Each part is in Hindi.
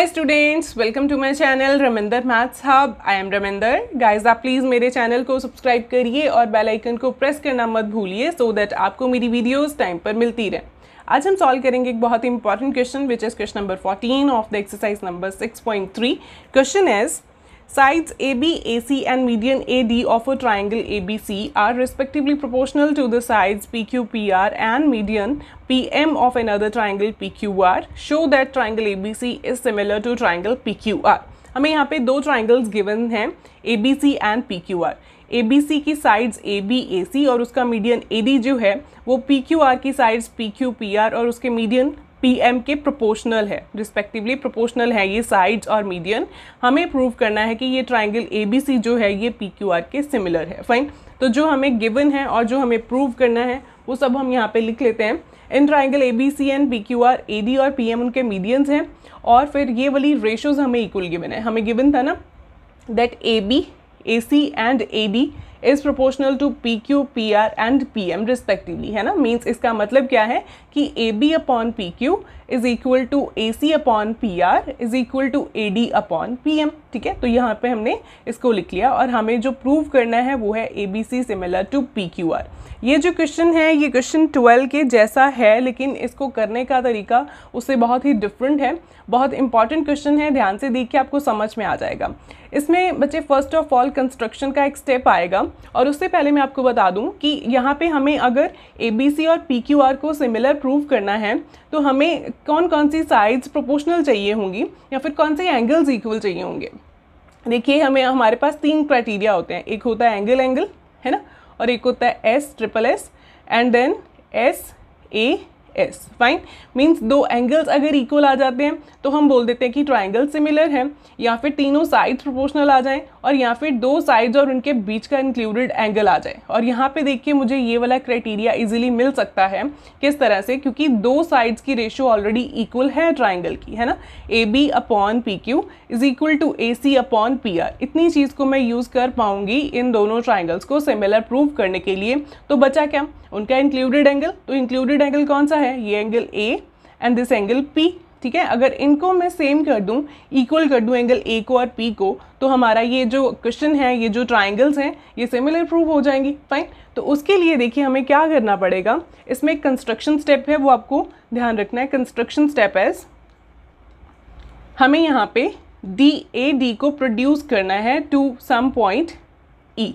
High students welcome to my channel Raminder maths hub I am Raminder guys आप प्लीज़ मेरे चैनल को सब्सक्राइब करिए और बेल आइकन को प्रेस करना मत भूलिए सो दैट आपको मेरी वीडियोज टाइम पर मिलती रहे आज हम सॉल्व करेंगे एक बहुत ही important question which is question number 14 of the exercise number 6.3 question is Sides AB, AC and median AD of a triangle ABC are respectively proportional to the sides PQ, PR and median PM of another triangle PQR. Show that triangle ABC is similar to triangle PQR. हमें यहाँ पे दो ट्राइंगल्स गिवन हैं A B C and P Q R A B C की साइड्स ए बी ए सी और उसका मीडियन ए डी जो है वो पी क्यू आर की sides P Q P R और उसके मीडियन पीएम के प्रोपोर्शनल है रिस्पेक्टिवली प्रोपोर्शनल है ये साइड्स और मीडियन हमें प्रूव करना है कि ये ट्राइंगल सी जो है ये आर के सिमिलर है फाइन तो जो हमें गिवन है और जो हमें प्रूव करना है वो सब हम यहाँ पे लिख लेते हैं in triangle A B C and B Q R A D और पी एम उनके मीडियंस हैं और फिर ये वाली रेशोज़ हमें इक्वल गिवन है हमें गिवन था ना that A B A C and A D is proportional to P Q P R and P M respectively है ना मीन्स इसका मतलब क्या है कि A B upon P Q is equal to A C upon P R is equal to A D upon P M ठीक है तो यहाँ पे हमने इसको लिख लिया और हमें जो प्रूव करना है वो है A B C similar to P Q R ये जो क्वेश्चन है ये क्वेश्चन ट्वेल्व के जैसा है लेकिन इसको करने का तरीका उससे बहुत ही डिफरेंट है बहुत इंपॉर्टेंट क्वेश्चन है ध्यान से देख के आपको समझ में आ जाएगा इसमें बच्चे फर्स्ट ऑफ ऑल कंस्ट्रक्शन का एक स्टेप आएगा और उससे पहले मैं आपको बता दूं कि यहाँ पे हमें अगर ए बी सी और पी क्यू आर को सिमिलर प्रूव करना है तो हमें कौन कौन सी साइड्स प्रोपोर्शनल चाहिए होंगी या फिर कौन से एंगल्स इक्वल चाहिए होंगे देखिए हमें हमारे पास तीन क्राइटीरिया होते हैं एक होता है एंगल एंगल है ना और एक होता है S triple S and then S A S fine means दो एंगल्स अगर इक्वल आ जाते हैं तो हम बोल देते हैं कि ट्राइंगल सिमिलर हैं या फिर तीनों साइड प्रोपोर्शनल आ जाएं और या फिर दो साइड्स और उनके बीच का इंक्लूडेड एंगल आ जाए और यहाँ पे देखिए मुझे ये वाला क्राइटेरिया इजीली मिल सकता है किस तरह से क्योंकि दो साइड्स की रेशियो ऑलरेडी इक्वल है ट्राइंगल की है ना A B upon P Q is equal to A C upon P R इतनी चीज़ को मैं यूज़ कर पाऊँगी इन दोनों ट्राइंगल्स को सिमिलर प्रूव करने के लिए तो बचा क्या उनका इंक्लूडेड एंगल तो इंक्लूडेड एंगल कौन सा है ये angle A and this angle P ठीक है अगर इनको मैं सेम कर दूं इक्वल कर दूं एंगल ए को और पी को तो हमारा ये जो क्वेश्चन है ये जो ट्राइंगल्स हैं ये सिमिलर प्रूव हो जाएंगी फाइन तो उसके लिए देखिए हमें क्या करना पड़ेगा इसमें एक कंस्ट्रक्शन स्टेप है वो आपको ध्यान रखना है कंस्ट्रक्शन स्टेप एज हमें यहाँ पे डी ए डी को प्रोड्यूस करना है टू सम पॉइंट ई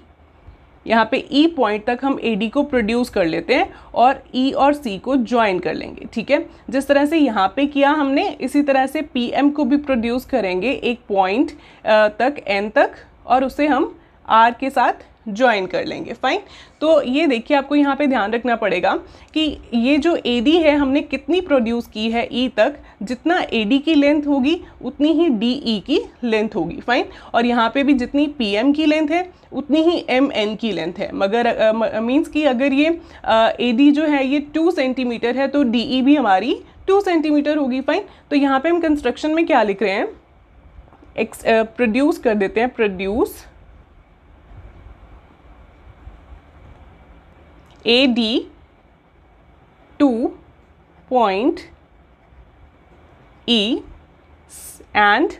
यहाँ पे ई e पॉइंट तक हम ए डी को प्रोड्यूस कर लेते हैं और ई e और सी को ज्वाइन कर लेंगे ठीक है जिस तरह से यहाँ पे किया हमने इसी तरह से पी एम को भी प्रोड्यूस करेंगे एक पॉइंट तक एन तक और उसे हम आर के साथ ज्वाइन कर लेंगे फाइन तो ये देखिए आपको यहाँ पे ध्यान रखना पड़ेगा कि ये जो ए डी है हमने कितनी प्रोड्यूस की है ई e तक जितना ए डी की लेंथ होगी उतनी ही डी ई e की लेंथ होगी फाइन और यहाँ पे भी जितनी पी एम की लेंथ है उतनी ही एम एन की लेंथ है मगर मीन्स कि अगर ये ए डी जो है ये टू सेंटीमीटर है तो डी ई e भी हमारी टू सेंटीमीटर होगी फाइन तो यहाँ पे हम कंस्ट्रक्शन में क्या लिख रहे हैं एक्स प्रोड्यूस कर देते हैं produce A D to point E and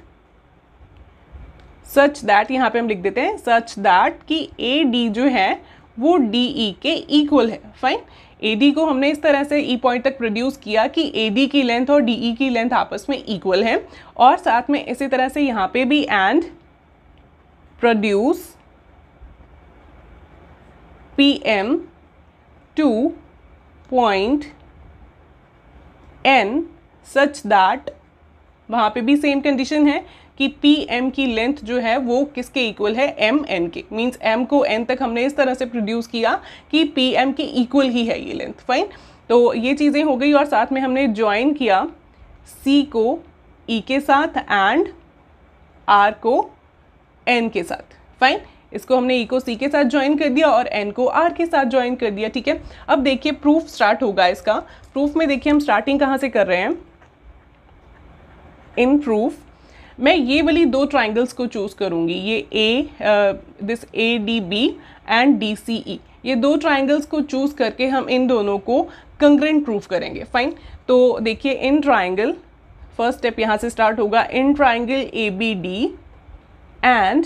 such that यहाँ पे हम लिख देते हैं सच दैट कि ए डी जो है वो डी ई e के इक्वल है फाइन ए डी को हमने इस तरह से ई e पॉइंट तक प्रोड्यूस किया कि ए डी की लेंथ और डी ई e की लेंथ आपस में इक्वल है और साथ में इसी तरह से यहाँ पे भी and produce P M to point N such that वहाँ पे भी सेम कंडीशन है कि पी एम की लेंथ जो है वो किसके इक्वल है एम एन के मीन्स एम को एन तक हमने इस तरह से प्रोड्यूस किया कि पी एम के इक्वल ही है ये लेंथ फाइन तो ये चीज़ें हो गई और साथ में हमने ज्वाइन किया सी को ई e के साथ एंड आर को एन के साथ फाइन इसको हमने ई को सी के साथ ज्वाइन कर दिया और एन को आर के साथ ज्वाइन कर दिया ठीक है अब देखिए प्रूफ स्टार्ट होगा इसका प्रूफ में देखिए हम स्टार्टिंग कहाँ से कर रहे हैं इन प्रूफ मैं ये वाली दो ट्राइंगल्स को चूज़ करूँगी ये A this A D B and D C E ये दो ट्राइंगल्स को चूज़ करके हम इन दोनों को कंग्रेंट प्रूफ करेंगे फाइन तो देखिए इन ट्राइंगल फर्स्ट स्टेप यहाँ से स्टार्ट होगा in triangle A B D and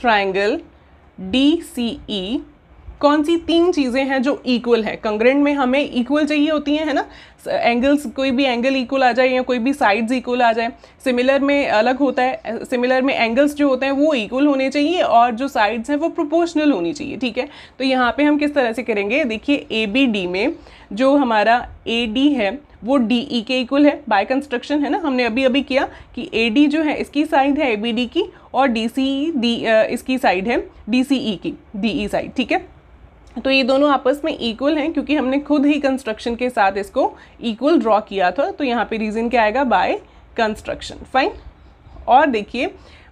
triangle D C E कौन सी तीन चीज़ें हैं जो इक्वल है कंग्रेंट में हमें इक्वल चाहिए होती हैं है ना एंगल्स कोई भी एंगल इक्वल आ जाए या कोई भी साइड्स इक्वल आ जाए सिमिलर में अलग होता है सिमिलर में एंगल्स जो होते हैं वो इक्वल होने चाहिए और जो साइड्स हैं वो प्रोपोर्शनल होनी चाहिए ठीक है तो यहाँ पे हम किस तरह से करेंगे देखिए ए बी डी में जो हमारा ए डी है वो डी ई के इक्वल है बाय कंस्ट्रक्शन है ना हमने अभी अभी किया कि ए डी जो है इसकी साइड है ए बी डी की और डी सी ई डी इसकी साइड है डी सी ई की डी ई साइड ठीक है तो ये दोनों आपस में इक्वल हैं क्योंकि हमने खुद ही कंस्ट्रक्शन के साथ इसको इक्वल ड्रॉ किया था तो यहाँ पे रीज़न क्या आएगा बाय कंस्ट्रक्शन फाइन और देखिए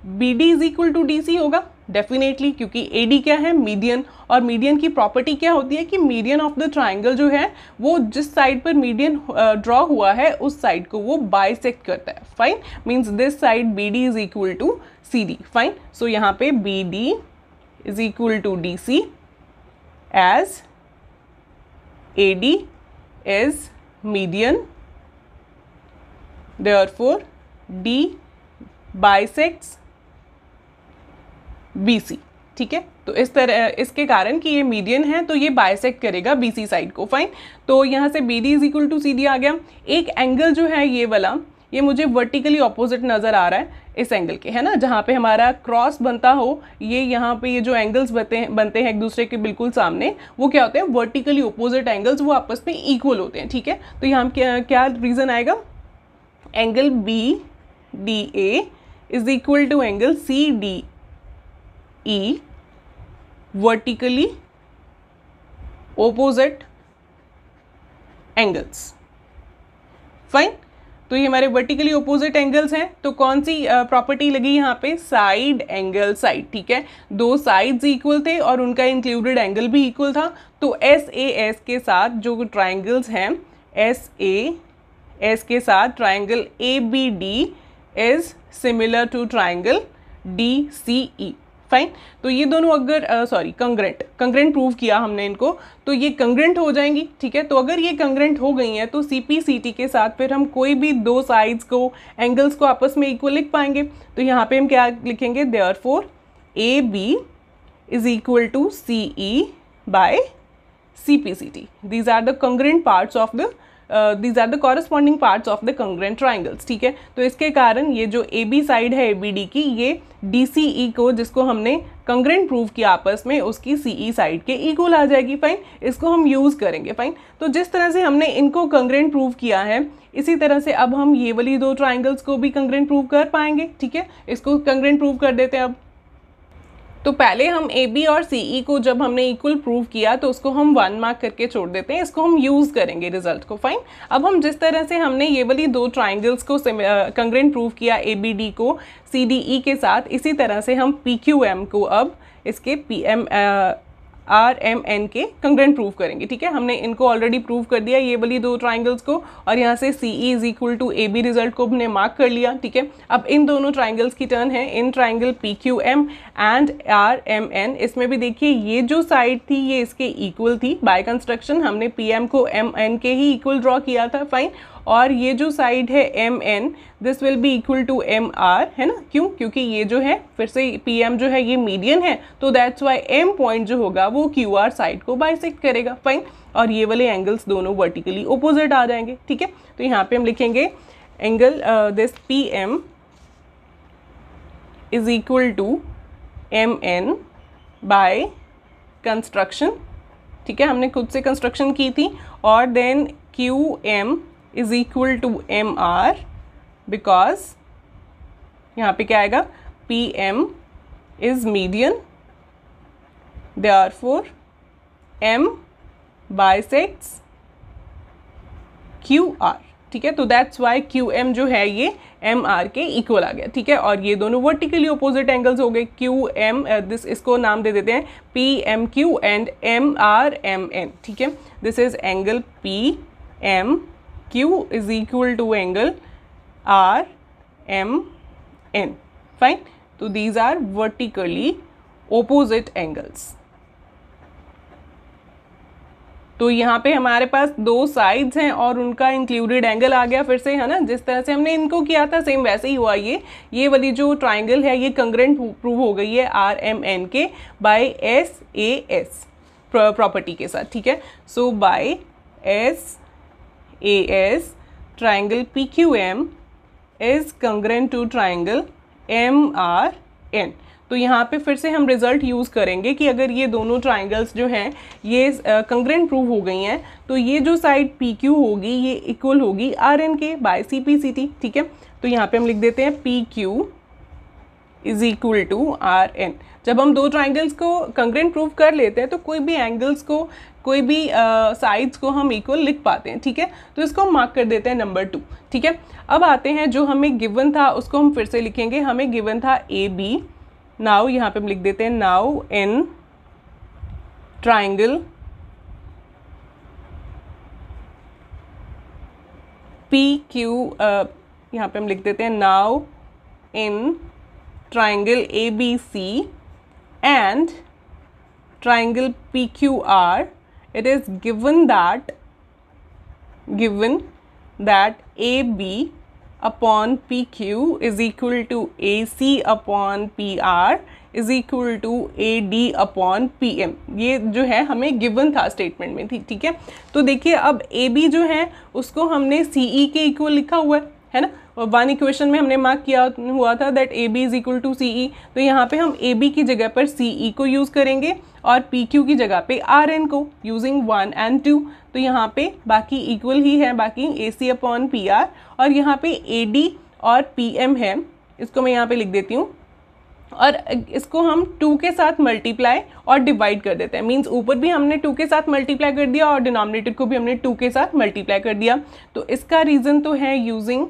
B D is equal to D C होगा डेफिनेटली क्योंकि ए डी क्या है मीडियन और मीडियन की प्रॉपर्टी क्या होती है कि मीडियन ऑफ द ट्राइंगल जो है वो जिस साइड पर मीडियन ड्रॉ हुआ है उस साइड को वो बाइसेक्ट करता है fine means this side B D is equal to C D fine so यहाँ पे B D is equal to D C as A D is median therefore D bisects C ठीक है तो इस तरह इसके कारण कि ये मीडियन है तो ये बायसेक करेगा सी साइड को फाइन तो यहाँ से B D is equal to C D आ गया एक एंगल जो है ये वाला ये मुझे वर्टिकली ऑपोजिट नज़र आ रहा है इस एंगल के है ना जहाँ पे हमारा क्रॉस बनता हो ये यहाँ पे ये जो एंगल्स बनते हैं बनते हैं एक दूसरे के बिल्कुल सामने वो क्या होते हैं वर्टिकली ऑपोजिट एंगल्स वो आपस में इक्वल होते हैं ठीक है तो यहाँ क्या क्या रीज़न आएगा angle B D A is equal to angle C D E vertically opposite angles fine तो ये हमारे वर्टिकली ओपोजिट एंगल्स हैं तो कौन सी प्रॉपर्टी uh, लगी यहाँ पे साइड एंगल साइड ठीक है दो साइड्स इक्वल थे और उनका इंक्लूडेड एंगल भी इक्वल था तो एस ए एस के साथ जो ट्राइंगल्स हैं एस ए एस के साथ triangle A B D is similar to triangle D C E fine तो ये दोनों अगर सॉरी कंग्रेंट कंग्रेंट प्रूव किया हमने इनको तो ये कंग्रेंट हो जाएंगी ठीक है तो अगर ये कंग्रेंट हो गई हैं तो सी पी सी टी के साथ फिर हम कोई भी दो साइड्स को एंगल्स को आपस में इक्वल लिख पाएंगे तो यहाँ पे हम क्या लिखेंगे therefore A B is equal to C E by C P C T these are the congruent parts of the these are the corresponding parts of the congruent triangles ठीक है तो इसके कारण ये जो ए बी साइड है ए बी डी की ये डी सी ई को जिसको हमने कंग्रेंट प्रूव किया आपस में उसकी सी ई साइड के इक्वल आ जाएगी फाइन इसको हम यूज़ करेंगे फाइन तो जिस तरह से हमने इनको कंग्रेंट प्रूव किया है इसी तरह से अब हम ये वाली दो ट्राइंगल्स को भी कंग्रेंट प्रूव कर पाएंगे ठीक है इसको कंग्रेंट प्रूव कर देते हैं अब तो पहले हम ए बी और सी ई e को जब हमने इक्वल प्रूव किया तो उसको हम वन मार्क करके छोड़ देते हैं इसको हम यूज़ करेंगे रिजल्ट को फाइन अब हम जिस तरह से हमने ये वाली दो ट्राइंगल्स को कंग्रेन प्रूव किया ए बी डी को सी डी ई के साथ इसी तरह से हम पी क्यू एम को अब इसके P M R M N के कंग्रेंट प्रूव करेंगे ठीक है हमने इनको ऑलरेडी प्रूव कर दिया ये वाली दो ट्राइंगल्स को और यहाँ से C E is equal to A B result को हमने मार्क कर लिया ठीक है अब इन दोनों ट्राइंगल्स की टर्न है in triangle P Q M and R M N इसमें भी देखिए ये जो साइड थी ये इसके इक्वल थी बाय कंस्ट्रक्शन हमने पी एम को एम एन के ही इक्वल ड्रॉ किया था फाइन और ये जो साइड है M N this will be equal to M R है ना क्यों क्योंकि ये जो है फिर से पी एम जो है ये मीडियन है तो दैट्स वाई एम पॉइंट जो होगा वो क्यू आर साइड को बाइसेक्ट करेगा फाइन और ये वाले एंगल्स दोनों वर्टिकली ओपोजिट आ जाएंगे ठीक है तो यहाँ पे हम लिखेंगे angle this P M is equal to M N by construction ठीक है हमने खुद से कंस्ट्रक्शन की थी और then Q M is equal to M R because यहाँ पे क्या आएगा P M is median therefore M bisects Q R ठीक है तो दैट्स वाई क्यू एम जो है ये एम आर के इक्वल आ गया ठीक है और ये दोनों वर्टिकली अपोजिट एंगल्स हो गए क्यू एम दिस इसको नाम दे देते हैं P M Q and M R M N ठीक है this is angle P M Q is equal to angle R M N. Fine. So these are vertically opposite angles. तो यहाँ पे हमारे पास दो साइड्स हैं और उनका इंक्लूडेड एंगल आ गया फिर से है ना जिस तरह से हमने इनको किया था सेम वैसे ही हुआ ये ये वाली जो ट्राइंगल है ये कंग्रेंट प्रूव हो गई है आर एम एन के by S A S property के साथ ठीक है so by S A S triangle P Q M is congruent to triangle M R N तो यहाँ पे फिर से हम रिज़ल्ट यूज़ करेंगे कि अगर ये दोनों ट्राइंगल्स जो हैं ये कंग्रेंट प्रूव हो गई हैं तो ये जो साइड पी क्यू होगी ये इक्वल होगी आर एन के by C P C T ठीक है तो यहाँ पे हम लिख देते हैं P Q is equal to R N जब हम दो ट्राइंगल्स को कंग्रेंट प्रूव कर लेते हैं तो कोई भी एंगल्स को कोई भी साइड्स uh, को हम इक्वल लिख पाते हैं ठीक है तो इसको हम मार्क कर देते हैं नंबर टू ठीक है अब आते हैं जो हमें गिवन था उसको हम फिर से लिखेंगे हमें गिवन था ए बी नाव यहाँ पे हम लिख देते हैं now in triangle P Q यहाँ पे हम लिख देते हैं नाव इन triangle ABC and triangle PQR, it is given that given that AB upon PQ is equal to AC upon PR is equal to AD upon PM ये जो है हमें given था statement में थी ठीक है तो देखिए अब AB जो है उसको हमने CE के equal लिखा हुआ है है ना और वन इक्वेशन में हमने मार्क किया हुआ था that A B is equal to C E तो यहाँ पे हम ए बी की जगह पर सी ई e को यूज़ करेंगे और पी क्यू की जगह पे आर एन को यूजिंग वन एंड टू तो यहाँ पे बाकी इक्वल ही है बाकी A C upon P R और यहाँ पे ए डी और पी एम है इसको मैं यहाँ पे लिख देती हूँ और इसको हम टू के साथ मल्टीप्लाई और डिवाइड कर देते हैं मीन्स ऊपर भी हमने टू के साथ मल्टीप्लाई कर दिया और डिनोमिनेटर को भी हमने टू के साथ मल्टीप्लाई कर दिया तो इसका रीज़न तो है यूजिंग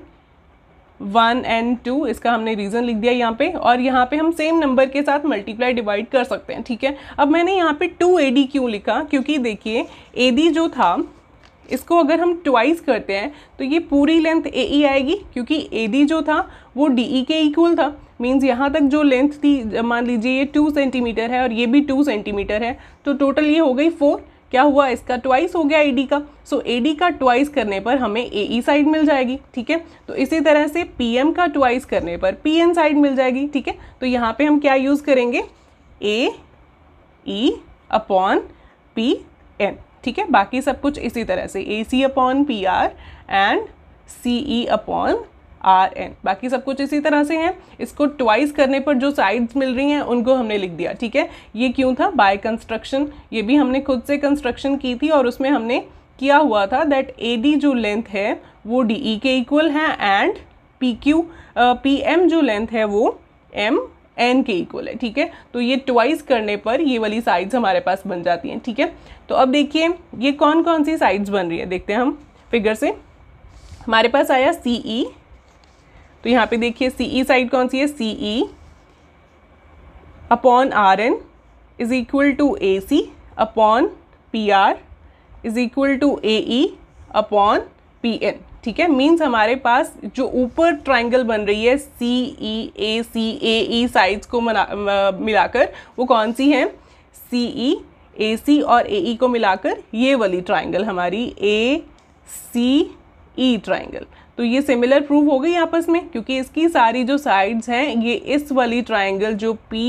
वन एंड टू इसका हमने रीज़न लिख दिया यहाँ पे और यहाँ पे हम सेम नंबर के साथ मल्टीप्लाई डिवाइड कर सकते हैं ठीक है अब मैंने यहाँ पे टू ए डी क्यों लिखा क्योंकि देखिए ए डी जो था इसको अगर हम ट्वाइस करते हैं तो ये पूरी लेंथ ए ई आएगी क्योंकि ए डी जो था वो डी ई e के इक्वल था मीन्स यहाँ तक जो लेंथ थी मान लीजिए ये टू सेंटीमीटर है और ये भी टू सेंटीमीटर है तो टोटल ये हो गई फोर क्या हुआ इसका ट्वाइस हो गया ए का सो ए ए का ट्वाइस करने पर हमें ए साइड e मिल जाएगी ठीक है तो इसी तरह से पी का ट्वाइस करने पर पी साइड मिल जाएगी ठीक है तो यहाँ पर हम क्या यूज़ करेंगे A E upon P N ठीक है बाकी सब कुछ इसी तरह से A C upon P R and C E upon R N बाकी सब कुछ इसी तरह से है इसको ट्वाइस करने पर जो साइड्स मिल रही हैं उनको हमने लिख दिया ठीक है ये क्यों था बाय कंस्ट्रक्शन ये भी हमने खुद से कंस्ट्रक्शन की थी और उसमें हमने किया हुआ था दैट ए डी जो लेंथ है वो डी ई के इक्वल है and P Q P M जो लेंथ है वो एम एन के इक्वल है ठीक है तो ये ट्वाइस करने पर ये वाली साइड्स हमारे पास बन जाती हैं ठीक है थीके? तो अब देखिए ये कौन कौन सी साइड्स बन रही है देखते हैं हम फिगर से हमारे पास आया सी ई e, तो यहाँ पे देखिए सी ई साइड कौन सी है C E upon R N is equal to A C upon P R is equal to A E upon P N ठीक है मीन्स हमारे पास जो ऊपर ट्राइंगल बन रही है सी ई ए सी ए ई साइड्स को मिलाकर वो कौन सी है सी ई ए सी और ए ई e को मिलाकर ये वाली ट्राइंगल हमारी ए सी ई ट्राइंगल तो ये सिमिलर प्रूव हो गई आपस में क्योंकि इसकी सारी जो साइड्स हैं ये इस वाली ट्राइंगल जो पी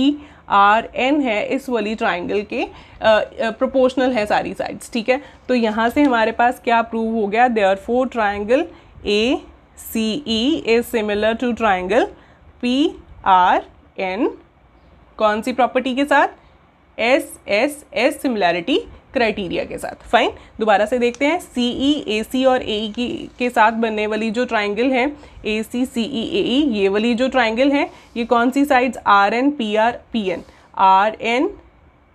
आर एन है इस वाली ट्राइंगल के प्रोपोर्शनल है सारी साइड्स ठीक है तो यहाँ से हमारे पास क्या प्रूव हो गया therefore triangle A C E is similar to triangle P R N कौन सी प्रॉपर्टी के साथ S S S similarity criteria के साथ फाइन दोबारा से देखते हैं सी ई ए सी और ए e की के साथ बनने वाली जो ट्राइंगल है ए सी सी ई ए ई ये वाली जो ट्राइंगल है ये कौन सी sides R N P R P N R N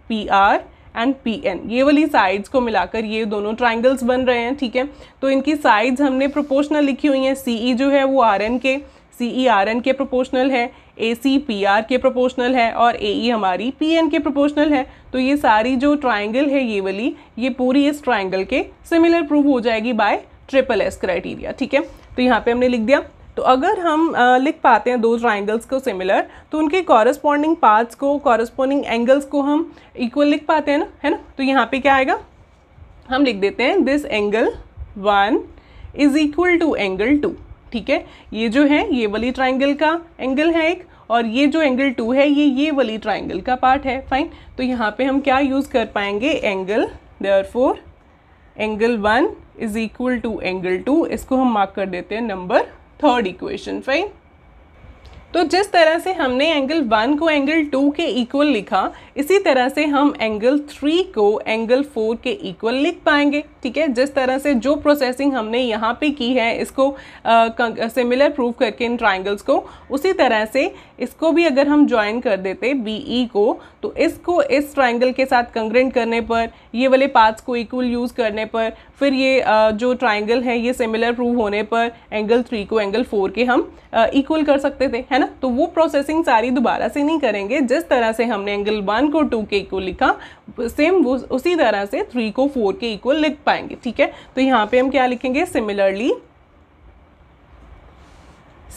P R and P N ये वाली साइड्स को मिलाकर ये दोनों ट्राइंगल्स बन रहे हैं ठीक है तो इनकी साइड्स हमने प्रोपोर्शनल लिखी हुई हैं सी ई e जो है वो आर एन के सी ई आर एन के प्रोपोर्शनल है ए सी पी आर के प्रोपोर्शनल है और ए ई e हमारी पी एन के प्रोपोर्शनल है तो ये सारी जो ट्राइंगल है ये वाली ये पूरी इस ट्राइंगल के सिमिलर प्रूव हो जाएगी बाय ट्रिपल एस क्राइटीरिया ठीक है तो यहाँ पे हमने लिख दिया तो अगर हम लिख पाते हैं दो ट्राइंगल्स को सिमिलर तो उनके कॉरस्पॉन्डिंग पार्ट्स को कॉरस्पॉन्डिंग एंगल्स को हम इक्वल लिख पाते हैं ना है ना तो यहाँ पे क्या आएगा हम लिख देते हैं this angle one is equal to angle two ठीक है ये जो है ये वाली ट्राइंगल का एंगल है एक और ये जो एंगल टू है ये ये वाली ट्राइंगल का पार्ट है फाइन तो यहाँ पे हम क्या यूज़ कर पाएंगे angle therefore angle one is equal to angle two इसको हम मार्क कर देते हैं नंबर थर्ड इक्वेशन फाइन तो जिस तरह से हमने एंगल वन को एंगल टू के इक्वल लिखा इसी तरह से हम एंगल थ्री को एंगल फोर के इक्वल लिख पाएंगे ठीक है जिस तरह से जो प्रोसेसिंग हमने यहाँ पे की है इसको सिमिलर प्रूव करके इन ट्राइंगल्स को उसी तरह से इसको भी अगर हम ज्वाइन कर देते बी ई e को तो इसको इस ट्राइंगल के साथ कंग्रेंट करने पर ये वाले पार्ट्स को इक्वल यूज़ करने पर फिर ये uh, जो ट्राइंगल है ये सिमिलर प्रूव होने पर एंगल थ्री को एंगल फोर के हम इक्वल uh, कर सकते थे है है ना तो वो प्रोसेसिंग सारी दोबारा से नहीं करेंगे जिस तरह से हमने एंगल वन को टू के इक्वल लिखा सेम वो उसी तरह से थ्री को फोर के इक्वल लिख पाएंगे ठीक है तो यहाँ पे हम क्या लिखेंगे similarly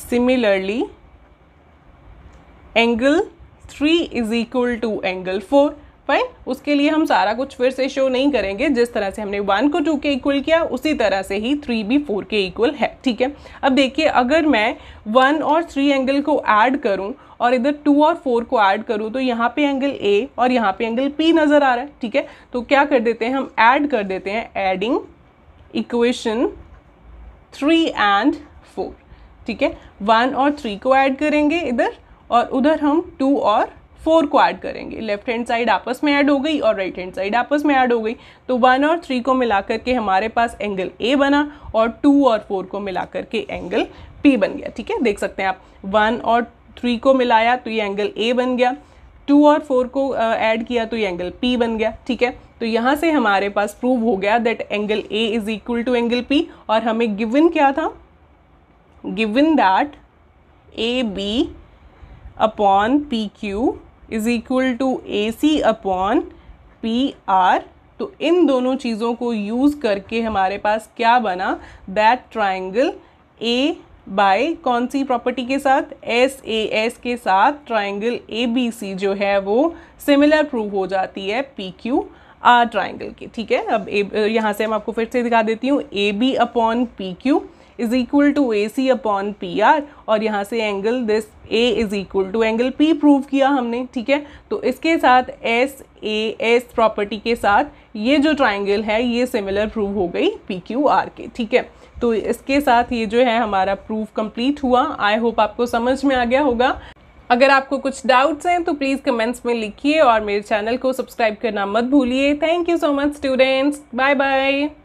similarly angle three is equal to angle four पाए उसके लिए हम सारा कुछ फिर से शो नहीं करेंगे जिस तरह से हमने वन को टू के इक्वल किया उसी तरह से ही थ्री भी फोर के इक्वल है ठीक है अब देखिए अगर मैं वन और थ्री एंगल को ऐड करूँ और इधर टू और फोर को ऐड करूँ तो यहाँ पे एंगल ए और यहाँ पे एंगल पी नज़र आ रहा है ठीक है तो क्या कर देते हैं हम ऐड कर देते हैं adding equation three and four ठीक है वन और थ्री को ऐड करेंगे इधर और उधर हम टू और फोर को ऐड करेंगे लेफ्ट हैंड साइड आपस में ऐड हो गई और राइट हैंड साइड आपस में ऐड हो गई तो वन और थ्री को मिला करके हमारे पास एंगल ए बना और टू और फोर को मिला करके एंगल पी बन गया ठीक है देख सकते हैं आप वन और थ्री को मिलाया तो ये एंगल ए बन गया टू और फोर को ऐड किया तो ये एंगल पी बन गया ठीक है तो यहाँ से हमारे पास प्रूव हो गया that angle A is equal to angle P और हमें गिवन क्या था given that A B upon P Q is equal to A C upon P R तो इन दोनों चीज़ों को यूज़ करके हमारे पास क्या बना दैट ट्राइंगल ए बाय कौन सी प्रॉपर्टी के साथ एस ए एस के साथ ट्राइंगल ए बी सी जो है वो सिमिलर प्रूव हो जाती है पी क्यू आर ट्राइंगल की ठीक है अब यहाँ से मैं आपको फिर से दिखा देती हूँ A B upon P Q is equal to A C upon P R और यहाँ से angle this A is equal to angle P prove किया हमने ठीक है तो इसके साथ एस ए एस प्रॉपर्टी के साथ ये जो ट्राइंगल है ये सिमिलर प्रूव हो गई पी क्यू आर के ठीक है तो इसके साथ ये जो है हमारा प्रूफ कंप्लीट हुआ आई होप आपको समझ में आ गया होगा अगर आपको कुछ डाउट्स हैं तो प्लीज़ कमेंट्स में लिखिए और मेरे चैनल को सब्सक्राइब करना मत भूलिए thank you so much students bye bye